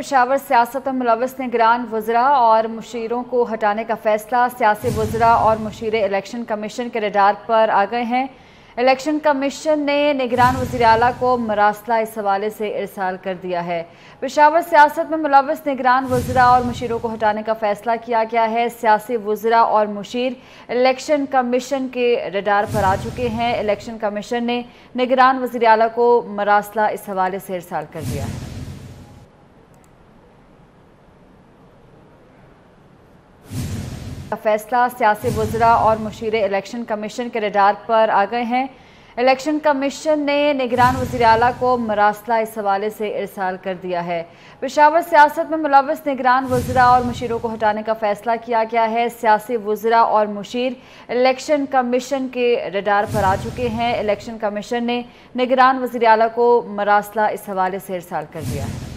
पेशावर सियासत में मुलवस निगरान वजरा और मुशीरों को हटाने का फैसला सियासी वजरा और मुशीर इलेक्शन कमीशन के रडार पर आ गए हैं इलेक्शन कमीशन ने निगरान वजी अला को मरासला इस हवाले से इरसाल कर दिया है पेशावर सियासत में मुलवस निगरान वजरा और मुशीरों को हटाने का फैसला किया गया है सियासी वजरा और मुशीर इलेक्शन कमीशन के रडार पर आ चुके हैं इलेक्शन कमीशन ने निगरान वजी अला को मरासला इस हवाले से इरसाल कर दिया है फैसला सियासी वजरा और मशीर इलेक्शन कमीशन के रडार पर आ गए हैं इलेक्शन कमीशन ने निगरान वजी अला को मरासला इस हवाले से इरसाल कर दिया है पेशावर सियासत में मुलवस निगरान वजरा और मुशीरों को हटाने का फैसला किया गया है सियासी वजरा और मुशीर इलेक्शन कमीशन के रडार पर आ चुके हैं इलेक्शन कमीशन ने निगरान वजी अला को मरासला इस हवाले से इरसाल कर दिया है